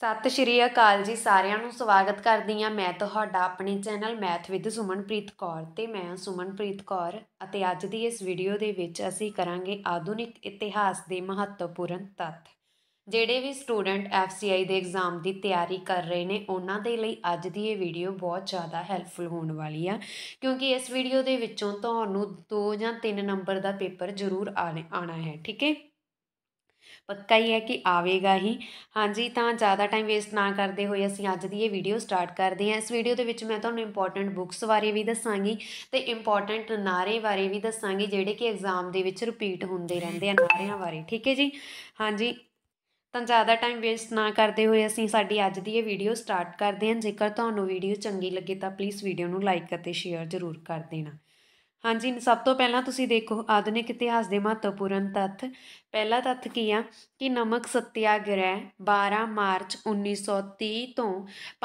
ਸਤਿ ਸ਼੍ਰੀ ਅਕਾਲ ਜੀ ਸਾਰਿਆਂ ਨੂੰ ਸਵਾਗਤ ਕਰਦੀ ਹਾਂ ਮੈਂ ਤੁਹਾਡਾ ਆਪਣੇ channel math with Sumanpreet Kaur ਤੇ ਮੈਂ ਸੁਮਨਪ੍ਰੀਤ ਕੌਰ ਅਤੇ ਅੱਜ ਦੀ ਇਸ ਵੀਡੀਓ ਦੇ ਵਿੱਚ ਅਸੀਂ ਕਰਾਂਗੇ ਆਧੁਨਿਕ ਇਤਿਹਾਸ ਦੇ ਮਹੱਤਵਪੂਰਨ ਤੱਥ ਜਿਹੜੇ ਵੀ ਸਟੂਡੈਂਟ ਐਫਸੀਆਈ ਦੇ ਐਗਜ਼ਾਮ ਦੀ ਤਿਆਰੀ ਕਰ ਰਹੇ ਨੇ ਉਹਨਾਂ ਦੇ ਲਈ ਅੱਜ ਦੀ ਇਹ ਵੀਡੀਓ ਬਹੁਤ ਜ਼ਿਆਦਾ ਹੈਲਪਫੁਲ ਹੋਣ ਵਾਲੀ ਆ ਕਿਉਂਕਿ ਇਸ ਵੀਡੀਓ ਦੇ ਵਿੱਚੋਂ ਤੁਹਾਨੂੰ 2 ਜਾਂ 3 ਨੰਬਰ ਦਾ ਪੇਪਰ ਜ਼ਰੂਰ ਆਣਾ ਹੈ ਠੀਕ ਹੈ ਪੱਕਾ ਹੀ ਹੈ ਕਿ ਆਵੇਗਾ ਹੀ ਹਾਂਜੀ ਤਾਂ ਜ਼ਿਆਦਾ ਟਾਈਮ ਵੇਸਟ ਨਾ ਕਰਦੇ ਹੋਏ ਅਸੀਂ ਅੱਜ ਦੀ ਇਹ ਵੀਡੀਓ ਸਟਾਰਟ ਕਰਦੇ ਹਾਂ ਇਸ ਵੀਡੀਓ ਦੇ ਵਿੱਚ ਮੈਂ ਤੁਹਾਨੂੰ ਇੰਪੋਰਟੈਂਟ ਬੁੱਕਸ ਬਾਰੇ ਵੀ ਦੱਸਾਂਗੀ ਤੇ ਇੰਪੋਰਟੈਂਟ ਨਾਰੇ ਬਾਰੇ ਵੀ ਦੱਸਾਂਗੀ ਜਿਹੜੇ ਕਿ ਐਗਜ਼ਾਮ ਦੇ ਵਿੱਚ ਰਿਪੀਟ ਹੁੰਦੇ ਰਹਿੰਦੇ ਆ ਨਾਰਿਆਂ ਬਾਰੇ ਠੀਕ ਹੈ ਜੀ ਹਾਂਜੀ ਤਾਂ ਜ਼ਿਆਦਾ ਟਾਈਮ ਵੇਸਟ ਨਾ ਕਰਦੇ ਹੋਏ ਅਸੀਂ ਸਾਡੀ ਅੱਜ ਦੀ ਇਹ ਵੀਡੀਓ ਸਟਾਰਟ ਕਰਦੇ ਹਾਂ ਜੇਕਰ ਤੁਹਾਨੂੰ ਵੀਡੀਓ ਚੰਗੀ ਲੱਗੇ ਤਾਂ ਪਲੀਜ਼ ਵੀਡੀਓ ਨੂੰ ਲਾਈਕ ਅਤੇ ਸ਼ੇਅਰ ਜ਼ਰੂਰ ਕਰ ਦੇਣਾ ਹਾਂਜੀ ਸਭ ਤੋਂ ਪਹਿਲਾਂ ਤੁਸੀਂ ਦੇਖੋ ਆਧੁਨਿਕ ਇਤਿਹਾਸ ਦੇ ਮਹੱਤਵਪੂਰਨ ਤੱਥ ਪਹਿਲਾ ਤੱਥ ਕੀ ਆ ਕਿ ਨਮਕ ਸਤਿਆਗ੍ਰਹਿ 12 ਮਾਰਚ 1930 ਤੋਂ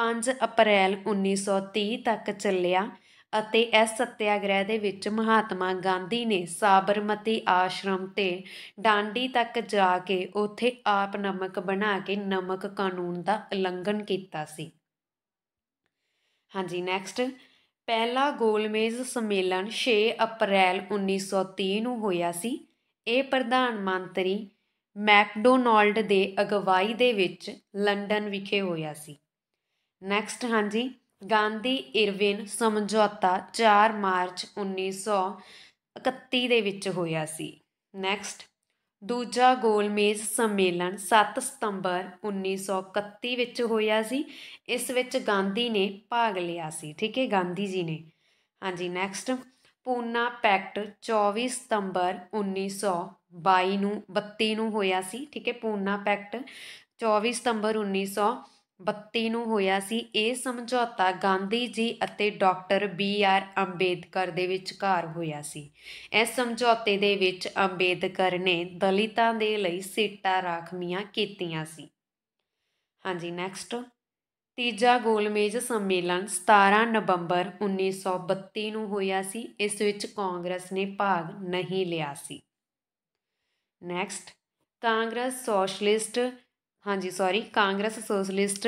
5 ਅਪ੍ਰੈਲ 1930 ਤੱਕ ਚੱਲਿਆ ਅਤੇ ਇਸ ਸਤਿਆਗ੍ਰਹਿ ਦੇ ਵਿੱਚ ਮਹਾਤਮਾ ਗਾਂਧੀ ਨੇ ਸਾਬਰਮਤੀ ਆਸ਼ਰਮ ਤੇ ਡਾਂਡੀ ਤੱਕ ਜਾ ਕੇ ਉੱਥੇ ਆਪ ਨਮਕ ਬਣਾ ਕੇ ਨਮਕ ਕਾਨੂੰਨ ਦਾ ਉਲੰਘਣ ਕੀਤਾ ਸੀ ਹਾਂਜੀ ਨੈਕਸਟ ਪਹਿਲਾ ਗੋਲਮੇਜ਼ ਸੰਮੇਲਨ 6 ਅਪ੍ਰੈਲ 1930 ਨੂੰ ਹੋਇਆ ਸੀ ਇਹ ਪ੍ਰਧਾਨ ਮੰਤਰੀ ਮੈਕਡੋਨਲਡ ਦੇ ਅਗਵਾਈ ਦੇ ਵਿੱਚ ਲੰਡਨ ਵਿਖੇ ਹੋਇਆ ਸੀ ਨੈਕਸਟ ਹਾਂਜੀ ਗਾਂਧੀ ਇਰਵਿਨ ਸਮਝੌਤਾ 4 ਮਾਰਚ 1931 ਦੇ ਵਿੱਚ ਹੋਇਆ ਸੀ ਨੈਕਸਟ ਦੂਜਾ ਗੋਲਮੇਜ਼ ਸੰਮੇਲਨ 7 ਸਤੰਬਰ 1931 ਵਿੱਚ ਹੋਇਆ ਸੀ ਇਸ ਵਿੱਚ ਗਾਂਧੀ ਨੇ ਭਾਗ ਲਿਆ ਸੀ ਠੀਕ ਹੈ ਗਾਂਧੀ ਜੀ ਨੇ ਹਾਂਜੀ ਨੈਕਸਟ ਪੂਨਾ ਪੈਕਟ 24 ਸਤੰਬਰ 1922 ਨੂੰ 32 ਨੂੰ ਹੋਇਆ ਸੀ ਠੀਕ ਹੈ ਪੂਨਾ ਪੈਕਟ 24 ਸਤੰਬਰ 1900 1932 ਨੂੰ ਹੋਇਆ ਸੀ ਇਹ ਸਮਝੌਤਾ ਗਾਂਧੀ ਜੀ ਅਤੇ ਡਾਕਟਰ ਬੀ ਆਰ ਅੰਬੇਦਕਰ ਦੇ ਵਿਚਕਾਰ ਹੋਇਆ ਸੀ ਇਸ ਸਮਝੌਤੇ ਦੇ ਵਿੱਚ ਅੰਬੇਦਕਰ ਨੇ ਦਲਿਤਾਂ ਦੇ ਲਈ ਸੀਟਾਂ ਰਾਖਮੀਆਂ ਕੀਤੀਆਂ ਸੀ ਹਾਂਜੀ ਨੈਕਸਟ ਤੀਜਾ ਗੋਲਮੇਜ ਸੰਮੇਲਨ 17 ਨਵੰਬਰ 1932 ਨੂੰ ਹੋਇਆ ਸੀ ਇਸ ਵਿੱਚ ਕਾਂਗਰਸ ਨੇ ਭਾਗ ਨਹੀਂ ਲਿਆ ਸੀ ਨੈਕਸਟ ਕਾਂਗਰਸ ਸੋਸ਼ਲਿਸਟ ਹਾਂਜੀ ਸੌਰੀ ਕਾਂਗਰਸ ਸੋਸ਼ਲਿਸਟ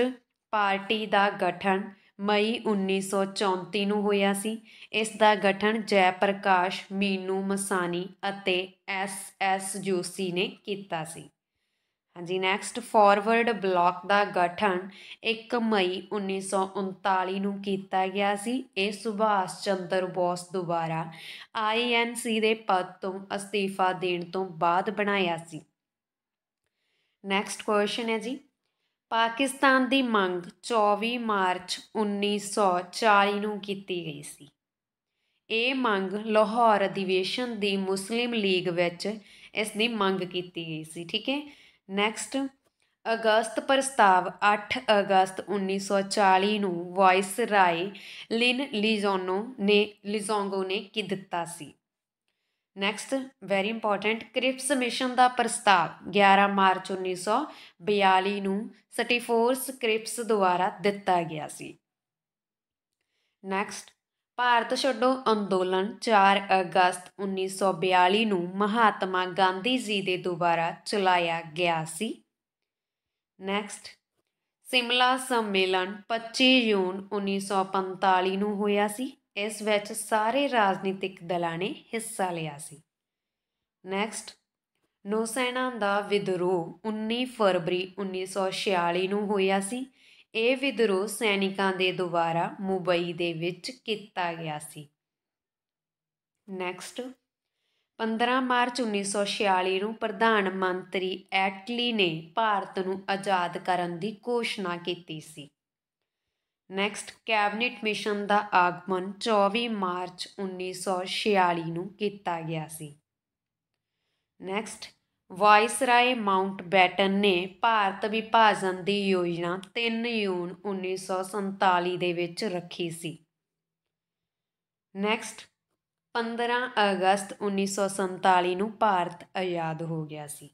ਪਾਰਟੀ ਦਾ ਗਠਨ ਮਈ 1934 ਨੂੰ ਹੋਇਆ ਸੀ ਇਸ ਦਾ ਗਠਨ ਜੈ ਪ੍ਰਕਾਸ਼ ਮੀਨੂ ਮਸਾਨੀ ਅਤੇ ਐਸ ਐਸ ਜੋਸ਼ੀ ਨੇ ਕੀਤਾ ਸੀ ਹਾਂਜੀ ਨੈਕਸਟ ਫਾਰਵਰਡ ਬਲਾਕ ਦਾ ਗਠਨ 1 ਮਈ 1939 ਨੂੰ ਕੀਤਾ ਗਿਆ ਸੀ ਇਹ ਸੁਭਾਸ਼ ਚੰਦਰ ਬੋਸ ਦੁਆਰਾ ਆਈਐਨਸੀ ਦੇ ਪਦ ਤੋਂ ਅਸਤੀਫਾ ਦੇਣ ਤੋਂ ਬਾਅਦ ਬਣਾਇਆ ਸੀ ਨੈਕਸਟ ਕੁਐਸਚਨ ਹੈ ਜੀ ਪਾਕਿਸਤਾਨ ਦੀ ਮੰਗ 24 ਮਾਰਚ 1940 ਨੂੰ ਕੀਤੀ ਗਈ ਸੀ ਇਹ ਮੰਗ ਲਾਹੌਰ ਅਧਿਵੇਸ਼ਨ ਦੀ ਮੁਸਲਿਮ ਲੀਗ ਵਿੱਚ ਇਸ ਦੀ ਮੰਗ ਕੀਤੀ ਗਈ ਸੀ ਠੀਕ ਹੈ ਨੈਕਸਟ ਅਗਸਤ ਪ੍ਰਸਤਾਵ 8 ਅਗਸਤ 1940 ਨੂੰ ਵਾਇਸ ਰਾਏ ਲਿਨ ਲਿਜ਼ੋਨੋ ਨੇ ਲਿਜ਼ੋਂਗੋ ਨੇ ਕੀ ਦਿੱਤਾ ਸੀ next very important Cripps mission ਦਾ ਪ੍ਰਸਤਾਵ 11 ਮਾਰਚ 1942 ਨੂੰ ਸਟੀਫੋਰਸ ਕ੍ਰਿਪਸ ਦੁਆਰਾ ਦਿੱਤਾ ਗਿਆ ਸੀ ਨੈਕਸਟ ਭਾਰਤ ਛੱਡੋ ਅੰਦੋਲਨ 4 ਅਗਸਤ 1942 ਨੂੰ ਮਹਾਤਮਾ ਗਾਂਧੀ ਜੀ ਦੇ ਦੁਆਰਾ ਚਲਾਇਆ ਗਿਆ ਸੀ ਨੈਕਸਟ ਸਿਮਲਾ ਸੰਮੇਲਨ 25 ਜੂਨ 1945 ਨੂੰ ਹੋਇਆ ਸੀ ਇਸ ਵਿੱਚ ਸਾਰੇ ਰਾਜਨੀਤਿਕ ਦਲਾਂ ਨੇ ਹਿੱਸਾ ਲਿਆ ਸੀ ਨੈਕਸਟ ਨੌਸੈਨਾ ਦਾ ਵਿਦਰੋਹ 19 ਫਰਵਰੀ 1946 ਨੂੰ ਹੋਇਆ ਸੀ ਇਹ ਵਿਦਰੋਹ ਸੈਨਿਕਾਂ ਦੇ ਦੁਆਰਾ ਮੁੰਬਈ ਦੇ ਵਿੱਚ ਕੀਤਾ ਗਿਆ ਸੀ ਨੈਕਸਟ 15 ਮਾਰਚ 1946 ਨੂੰ ਪ੍ਰਧਾਨ ਮੰਤਰੀ ਐਟਲੀ ਨੇ ਭਾਰਤ ਨੂੰ ਆਜ਼ਾਦ ਕਰਨ ਦੀ ਘੋਸ਼ਣਾ ਕੀਤੀ ਸੀ ਨੈਕਸਟ ਕੈਬਨਿਟ ਮਿਸ਼ਨ ਦਾ ਆਗਮਨ 24 ਮਾਰਚ 1946 ਨੂੰ ਕੀਤਾ ਗਿਆ ਸੀ ਨੈਕਸਟ ਵਾਇਸਰਾਏ ਮਾਉਂਟ ਬੈਟਨ ਨੇ ਭਾਰਤ ਵਿਭਾਜਨ ਦੀ ਯੋਜਨਾ 3 ਜੂਨ 1947 ਦੇ ਵਿੱਚ ਰੱਖੀ ਸੀ ਨੈਕਸਟ 15 ਅਗਸਤ 1947 ਨੂੰ ਭਾਰਤ ਆਜ਼ਾਦ ਹੋ ਗਿਆ ਸੀ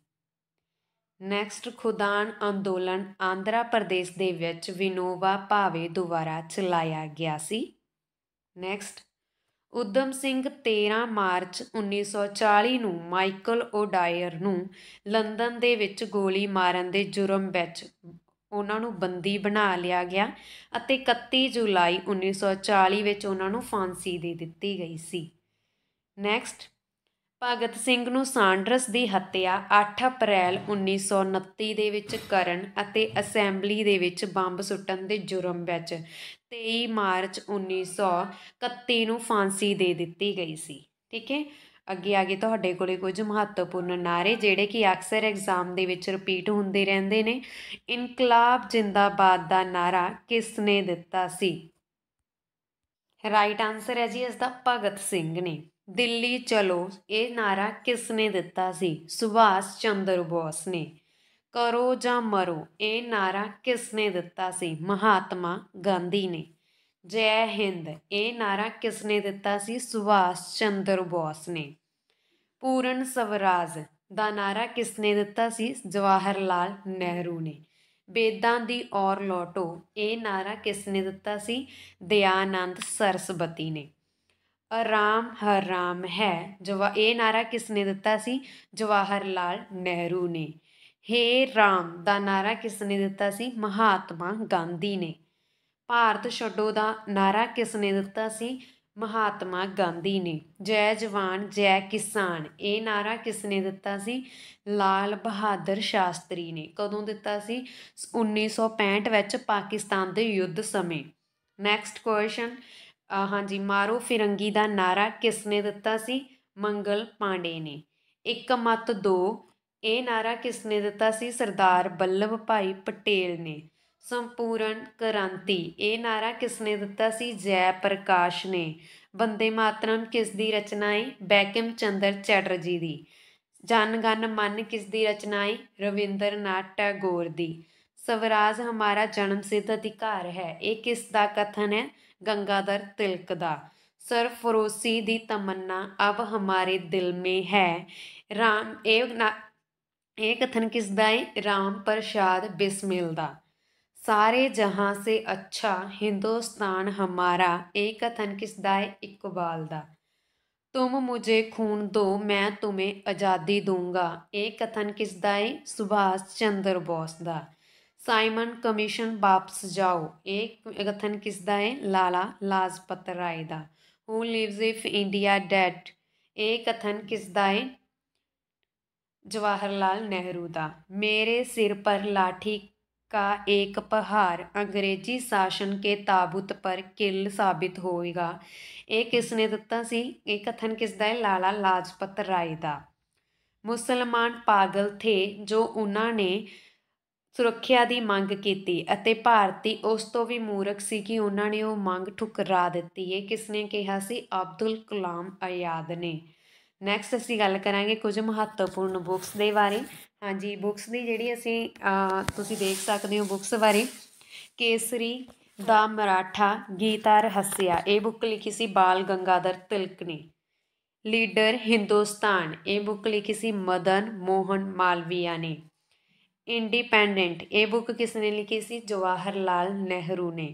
ਨੈਕਸਟ ਖੁਦਾਨ ਅੰਦੋਲਨ ਆਂਧਰਾ ਪ੍ਰਦੇਸ਼ ਦੇ ਵਿੱਚ ਵਿਨੋਵਾ ਭਾਵੇ ਦੁਆਰਾ ਚਲਾਇਆ ਗਿਆ ਸੀ ਨੈਕਸਟ ਉਦਮ ਸਿੰਘ 13 ਮਾਰਚ 1940 ਨੂੰ ਮਾਈਕਲ ਓਡਾਇਰ ਨੂੰ ਲੰਡਨ ਦੇ ਵਿੱਚ ਗੋਲੀ ਮਾਰਨ ਦੇ ਜੁਰਮ ਵਿੱਚ ਉਹਨਾਂ ਨੂੰ ਬੰਦੀ ਬਣਾ ਲਿਆ ਗਿਆ ਅਤੇ 31 ਜੁਲਾਈ 1940 ਵਿੱਚ ਉਹਨਾਂ ਨੂੰ ਫਾਂਸੀ ਦੇ ਦਿੱਤੀ ਗਈ ਸੀ ਨੈਕਸਟ ਭਗਤ ਸਿੰਘ ਨੂੰ ਸਾਂਡਰਸ ਦੀ ਹੱਤਿਆ 8 ਅਪ੍ਰੈਲ 1929 ਦੇ ਵਿੱਚ ਕਰਨ ਅਤੇ ਅਸੈਂਬਲੀ ਦੇ ਵਿੱਚ ਬੰਬ ਸੁੱਟਣ ਦੇ ਜੁਰਮ ਵਿੱਚ 23 ਮਾਰਚ 1931 ਨੂੰ ਫਾਂਸੀ ਦੇ ਦਿੱਤੀ ਗਈ ਸੀ ਠੀਕ ਹੈ ਅੱਗੇ ਆਗੇ ਤੁਹਾਡੇ ਕੋਲੇ ਕੁਝ ਮਹੱਤਵਪੂਰਨ ਨਾਰੇ ਜਿਹੜੇ ਕਿ ਅਕਸਰ ਐਗਜ਼ਾਮ ਦੇ ਵਿੱਚ ਰਿਪੀਟ ਹੁੰਦੇ ਰਹਿੰਦੇ ਨੇ ਇਨਕਲਾਬ ਜਿੰਦਾਬਾਦ ਦਾ ਨਾਰਾ ਕਿਸ ਨੇ ਦਿੱਤਾ ਸੀ ਰਾਈਟ ਆਨਸਰ ਹੈ ਜੀ ਇਸ ਦਾ ਭਗਤ ਸਿੰਘ ਨੇ ਦਿੱਲੀ ਚਲੋ ਇਹ ਨਾਰਾ ਕਿਸ ਨੇ ਦਿੱਤਾ ਸੀ ਸੁਭਾਸ਼ ਚੰਦਰ ਬੋਸ ਨੇ ਕਰੋ ਜਾਂ ਮਰੋ ਇਹ ਨਾਰਾ ਕਿਸ ਨੇ ਦਿੱਤਾ ਸੀ ਮਹਾਤਮਾ ਗਾਂਧੀ ਨੇ ਜੈ ਹਿੰਦ ਇਹ ਨਾਰਾ ਕਿਸ ਨੇ ਦਿੱਤਾ ਸੀ ਸੁਭਾਸ਼ ਚੰਦਰ ਬੋਸ ਨੇ ਪੂਰਨ ਸਵਰਾਜ ਦਾ ਨਾਰਾ ਕਿਸ ਨੇ ਦਿੱਤਾ ਸੀ ਜਵਾਹਰ ਲਾਲ ਨਹਿਰੂ ਨੇ ਬੇਦਾਂ ਦੀ ਔਰ ਲੋਟੋ ਇਹ ਨਾਰਾ ਕਿਸ ਨੇ ਦਿੱਤਾ ਸੀ ਦਿਆਨੰਦ ਸਰਸਬਤੀ ਨੇ ਆਰਾਮ ਹਰ ਰਾਮ ਹੈ ਜਵਾ ਇਹ ਨਾਰਾ ਕਿਸ ਨੇ ਦਿੱਤਾ ਸੀ ਜਵਾਹਰ ਲਾਲ ਨਹਿਰੂ ਨੇ ਹੇ ਰਾਮ ਦਾ ਨਾਰਾ ਕਿਸ ਨੇ ਦਿੱਤਾ ਸੀ ਮਹਾਤਮਾ ਗਾਂਧੀ ਨੇ ਭਾਰਤ ਛੱਡੋ ਦਾ ਨਾਰਾ ਕਿਸ ਨੇ ਦਿੱਤਾ ਸੀ ਮਹਾਤਮਾ ਗਾਂਧੀ ਨੇ ਜੈ ਜਵਾਨ ਜੈ ਕਿਸਾਨ ਇਹ ਨਾਰਾ ਕਿਸ ਨੇ ਦਿੱਤਾ ਸੀ ਲਾਲ ਬਹਾਦਰ ਸ਼ਾਸਤਰੀ ਨੇ ਕਦੋਂ ਦਿੱਤਾ ਸੀ 1965 ਵਿੱਚ ਪਾਕਿਸਤਾਨ ਦੇ ਯੁੱਧ ਸਮੇਂ ਨੈਕਸਟ ਕੁਐਸਚਨ ਹਾਂਜੀ ਮਾਰੋ ਫਿਰੰਗੀ ਦਾ ਨਾਰਾ ਕਿਸ ਨੇ ਦਿੱਤਾ ਸੀ ਮੰਗਲ ਪਾਂਡੇ ਨੇ ਇੱਕ ਮਤ ਦੋ ਇਹ ਨਾਰਾ ਕਿਸ ਨੇ ਦਿੱਤਾ ਸੀ ਸਰਦਾਰ ਬੱਲਵ ਭਾਈ ਪਟੇਲ ਨੇ ਸੰਪੂਰਨ ਕ੍ਰਾਂਤੀ ਇਹ ਨਾਰਾ ਕਿਸ ਨੇ ਦਿੱਤਾ ਸੀ ਜੈ ਪ੍ਰਕਾਸ਼ ਨੇ ਬੰਦੇ ਮਾਤਰਮ ਕਿਸ ਦੀ ਰਚਨਾ ਹੈ ਬੈਕਮ ਚੰਦਰ ਚੈਟਰਜੀ ਦੀ ਜਨ ਗਨ ਮਨ ਕਿਸ ਦੀ ਰਚਨਾ ਹੈ ਰਵਿੰਦਰਨਾਥ ਟੈਗੋਰ ਦੀ ਸਵਰਾਜ ਹਮਾਰਾ ਜਨਮ ਸਿੱਧ ਅਧਿਕਾਰ ਹੈ ਇਹ ਕਿਸ ਦਾ ਕਥਨ ਹੈ ਗੰਗਾਧਰ ਤਿਲਕ ਦਾ ਫਰੋਸੀ ਦੀ ਤਮੰਨਾ ਅਬ ਹਮਾਰੇ ਦਿਲ ਮੇ ਹੈ ਰਾਮ ਇਹ ਇਹ ਕਥਨ ਕਿਸ ਦਾ ਹੈ ਰਾਮ ਪ੍ਰਸ਼ਾਦ ਬਿਸਮਿਲ ਦਾ सारे जहां से अच्छा हिंदुस्तान हमारा ਕਥਨ कथन ਦਾ ਹੈ इकबाल ਦਾ तुम मुझे खून दो मैं तुम्हें आज़ादी दूंगा ਕਥਨ कथन ਦਾ ਹੈ सुभाष चंद्र बोस ਦਾ ਸਾਈਮਨ ਕਮਿਸ਼ਨ ਵਾਪਸ ਜਾਓ ਇਹ ਕਥਨ ਦਾ ਹੈ ਲਾਲਾ ਲਾਜਪਤ ਰਾਏ ਦਾ who lives if India dead ਇਹ ਕਥਨ ਦਾ ਹੈ ਜਵਾਹਰ ਲਾਲ ਨਹਿਰੂ ਦਾ ਮੇਰੇ ਸਿਰ ਪਰ ਲਾਠੀ ਕਾ ਇੱਕ प्रहार ਅੰਗਰੇਜ਼ੀ ਸ਼ਾਸਨ के ताबूत ਪਰ ਕਿਲ ਸਾਬਿਤ ਹੋਏਗਾ ਇਹ ਕਿਸ ਨੇ ਦਿੱਤਾ ਸੀ ਇਹ ਕਥਨ ਕਿਸ ਦਾ ਹੈ ਲਾਲਾ ਲਾਜਪਤ ਰਾਏ ਦਾ ਮੁਸਲਮਾਨ ਪਾਗਲ ਥੇ ਜੋ ਉਹਨਾਂ ਨੇ ਸੁਰੱਖਿਆ ਦੀ ਮੰਗ ਕੀਤੀ ਅਤੇ ਭਾਰਤੀ ਉਸ ਤੋਂ ਵੀ ਮੂਰਖ ਸੀ ਕਿ ਉਹਨਾਂ ਨੇ ਉਹ ਮੰਗ ਠੁਕਰਾ ਦਿੱਤੀ ਇਹ ਕਿਸ ਨੇ ਕਿਹਾ ਸੀ ਅਬਦੁਲ ਕਲਾਮ ਆਯਾਦ ਨੇ ਨੈਕਸਟ ਅਸੀਂ ਗੱਲ ਕਰਾਂਗੇ ਕੁਝ ਮਹੱਤਵਪੂਰਨ ਬੁੱਕਸ ਦੇ ਬਾਰੇ ਹਾਂਜੀ ਬੁੱਕਸ ਦੀ ਜਿਹੜੀ ਅਸੀਂ ਤੁਸੀਂ ਦੇਖ ਸਕਦੇ ਹੋ ਬੁੱਕਸ ਬਾਰੇ ਕੇਸਰੀ ਦਾ ਮਰਾਠਾ ਗੀਤਾ ਰਹੱਸਿਆ ਇਹ ਬੁੱਕ ਲਿਖੀ ਸੀ ਬਾਲ ਗੰਗਾਧਰ ਤਿਲਕ ਨੇ ਲੀਡਰ ਹਿੰਦੁਸਤਾਨ ਇਹ ਬੁੱਕ ਲਿਖੀ ਸੀ ਮਦਨ ਮੋਹਨ ਮਾਲਵੀਆ ਨੇ ਇੰਡੀਪੈਂਡੈਂਟ ਇਹ ਬੁੱਕ ਕਿਸ ਨੇ ਲਿਖੀ ਸੀ ਜਵਾਹਰ ਲਾਲ ਨਹਿਰੂ ਨੇ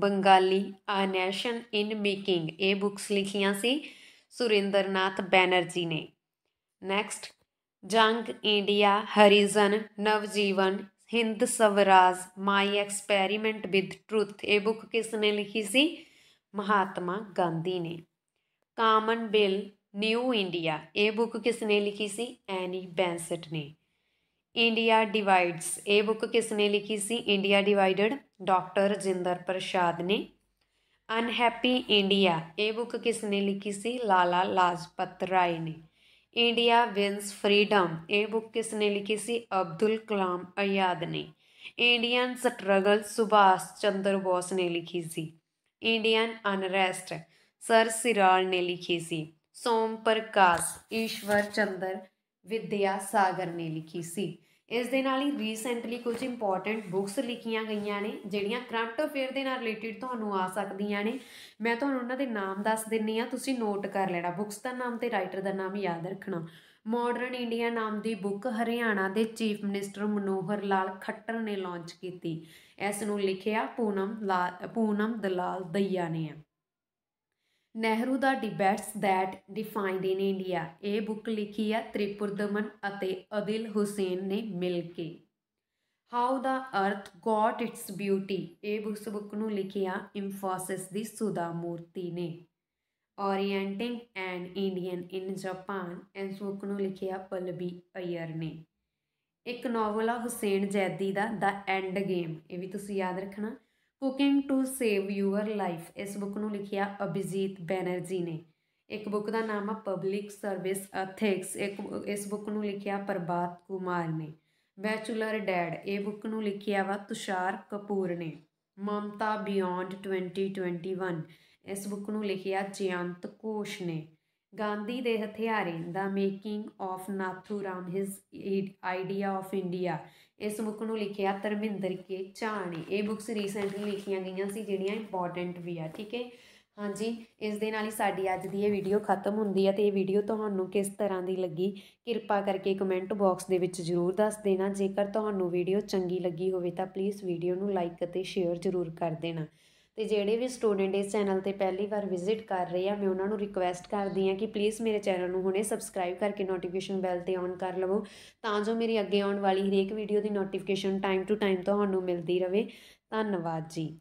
Bengali a nation in making ਇਹ ਬੁੱਕਸ ਲਿਖੀਆਂ ਸੀ सुरेंद्र नाथ बैनर्जी ने next young India Harijan Navjivan Hind Swaraj my experiment with truth ये बुक किसने लिखी सी महात्मा गांधी ने कामन बिल न्यू इंडिया ये बुक किसने लिखी सी एनी बैंसट ने इंडिया डिवाइड्स ये बुक किसने लिखी सी India divided doctor Rajinder Prasad ने ਅਨਹੈਪੀ ਇੰਡੀਆ ਇਹ ਬੁੱਕ ਕਿਸ ਨੇ ਲਿਖੀ ਸੀ ਲਾਲਾ ਲਾਜਪਤ ਰਾਏ ਨੇ ਇੰਡੀਆ ਵਿਨਸ ਫਰੀडम ਇਹ ਬੁੱਕ ਕਿਸ ਨੇ ਲਿਖੀ ਸੀ ਅਬਦੁਲ ਕਲਾਮ ਆਜ਼ਾਦ ਨੇ ਇੰਡੀਅਨ ਸਟਰਗਲ ਸੁਭਾਸ਼ ਚੰਦਰ ਬੋਸ ਨੇ ਲਿਖੀ ਸੀ ਇੰਡੀਅਨ ਅਨਰੈਸਟ ਸਰ ਸਿਰਾਲ ਨੇ ਲਿਖੀ ਸੀ ਸੋਮ ਪ੍ਰਕਾਸ਼ ਈਸ਼ਵਰ ਚੰਦਰ ਵਿਦਿਆ ਸਾਗਰ ਨੇ ਲਿਖੀ ਸੀ ਇਸ ਦੇ ਨਾਲ ਹੀ ਰੀਸੈਂਟਲੀ ਕੁਝ ਇੰਪੋਰਟੈਂਟ ਬੁੱਕਸ ਲਿਖੀਆਂ ਗਈਆਂ ਨੇ ਜਿਹੜੀਆਂ ਕਰੰਟ ਅਫੇਅਰ ਦੇ ਨਾਲ ਰਿਲੇਟਡ ਤੁਹਾਨੂੰ ਆ ਸਕਦੀਆਂ ਨੇ ਮੈਂ ਤੁਹਾਨੂੰ ਉਹਨਾਂ ਦੇ ਨਾਮ ਦੱਸ ਦਿੰਨੀ ਆ ਤੁਸੀਂ ਨੋਟ ਕਰ ਲੈਣਾ ਬੁੱਕਸ ਦਾ ਨਾਮ ਤੇ ਰਾਈਟਰ ਦਾ ਨਾਮ ਯਾਦ ਰੱਖਣਾ ਮਾਡਰਨ ਇੰਡੀਆ ਨਾਮ ਦੀ ਬੁੱਕ ਹਰਿਆਣਾ ਦੇ ਚੀਫ ਮਿਨਿਸਟਰ ਮਨੋਹਰ ਲਾਲ ਖੱਟਰ ਨੇ ਲਾਂਚ ਕੀਤੀ ਇਸ ਨੂੰ ਲਿਖਿਆ ਪੂਨਮ ਪੂਨਮ ਦਲਾਲ ਦਈਆ ਨੇ ਨਹਿਰੂ ਦਾ debates that defined in India ਇਹ ਬੁੱਕ ਲਿਖੀ ਆ ਤ੍ਰਿਪੁਰਦਮਨ ਅਤੇ ਅਦਿਲ ਹੁਸੈਨ ਨੇ ਮਿਲ ਕੇ how the earth got its beauty ਇਹ ਬੁੱਕਸ ਬੁੱਕ ਨੂੰ ਲਿਖਿਆ ਇੰਫੋਸਿਸ ਦੀ ਸੁਦਾ ਮੂਰਤੀ ਨੇ orienting and Indian in Japan ਇਸ ਬੁੱਕ ਨੂੰ ਲਿਖਿਆ ਪਲਬੀ ਅਯਰ ਨੇ ਇੱਕ ਨੋਵਲ ਆ ਹੁਸੈਨ ਜੈਦੀ ਦਾ ਦਾ ਐਂਡ ਗੇਮ ਇਹ ਵੀ ਤੁਸੀਂ ਯਾਦ ਰੱਖਣਾ cooking to save your life ਇਸ ਬੁੱਕ ਨੂੰ ਲਿਖਿਆ ਅਭਿਜੀਤ ਬੈਨਰਜੀ ਨੇ ਇੱਕ ਬੁੱਕ ਦਾ ਨਾਮ ਆ ਪਬਲਿਕ ਸਰਵਿਸ ਐਥਿਕਸ ਇੱਕ ਇਸ ਬੁੱਕ ਨੂੰ ਲਿਖਿਆ ਪ੍ਰਭਾਤ ਕੁਮਾਰ ਨੇ ਬੈਚੁਲਰ ਡੈਡ ਇਹ ਬੁੱਕ ਨੂੰ ਲਿਖਿਆ ਵਾ ਤੁਸ਼ਾਰ ਕਪੂਰ ਨੇ ਮਮਤਾ ਬਿਯੋਂਡ 2021 ਇਸ ਬੁੱਕ ਨੂੰ ਲਿਖਿਆ ਜਯੰਤ ਕੋਸ਼ ਨੇ ਗਾਂਧੀ ਦੇ ਹਥਿਆਰੇ ਦਾ making of Nathuram his idea of India ਇਸ ਬੁੱਕ ਨੂੰ ਲਿਖਿਆ ਤਰਮਿੰਦਰ ਕੇ ਚਾਣੀ ਇਹ ਬੁੱਕਸ ਰੀਸੈਂਟਲੀ ਲਿਖੀਆਂ ਗਈਆਂ ਸੀ ਜਿਹੜੀਆਂ ਇੰਪੋਰਟੈਂਟ ਵੀ ਆ ਠੀਕ ਹੈ ਹਾਂਜੀ ਇਸ ਦੇ ਨਾਲ ਹੀ ਸਾਡੀ ਅੱਜ ਦੀ ਇਹ ਵੀਡੀਓ ਖਤਮ ਹੁੰਦੀ ਹੈ ਤੇ ਇਹ ਵੀਡੀਓ ਤੁਹਾਨੂੰ ਕਿਸ ਤਰ੍ਹਾਂ ਦੀ ਲੱਗੀ ਕਿਰਪਾ ਕਰਕੇ ਕਮੈਂਟ ਬਾਕਸ ਦੇ ਵਿੱਚ ਜ਼ਰੂਰ ਦੱਸ ਦੇਣਾ ਜੇਕਰ ਤੁਹਾਨੂੰ ਵੀਡੀਓ ਚੰਗੀ ਲੱਗੀ ਹੋਵੇ ਤਾਂ ਪਲੀਜ਼ ਵੀਡੀਓ ਨੂੰ ਲਾਈਕ ਅਤੇ ਸ਼ੇਅਰ ਜ਼ਰੂਰ ਕਰ ਦੇਣਾ ਤੇ ਜਿਹੜੇ ਵੀ ਸਟੂਡੈਂਟ ਇਸ ਚੈਨਲ 'ਤੇ ਪਹਿਲੀ ਵਾਰ ਵਿਜ਼ਿਟ ਕਰ ਰਹੇ ਆ ਮੈਂ ਉਹਨਾਂ ਨੂੰ ਰਿਕੁਐਸਟ ਕਰਦੀ ਆ ਕਿ ਪਲੀਜ਼ ਮੇਰੇ ਚੈਨਲ ਨੂੰ ਹੁਣੇ ਸਬਸਕ੍ਰਾਈਬ ਕਰਕੇ ਨੋਟੀਫਿਕੇਸ਼ਨ ਬੈਲ 'ਤੇ ਔਨ ਕਰ ਲਵੋ ਤਾਂ ਜੋ ਮੇਰੀ ਅੱਗੇ ਆਉਣ ਵਾਲੀ ਹਰੇਕ ਵੀਡੀਓ ਦੀ ਨੋਟੀਫਿਕੇਸ਼ਨ ਟਾਈਮ ਟੂ ਟਾਈਮ ਤੁਹਾਨੂੰ ਮਿਲਦੀ ਰਹੇ ਧੰਨਵਾਦ ਜੀ